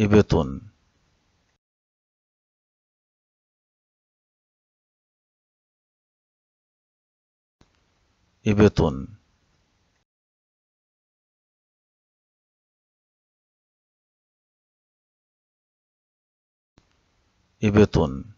إبطن إبطن, إبطن.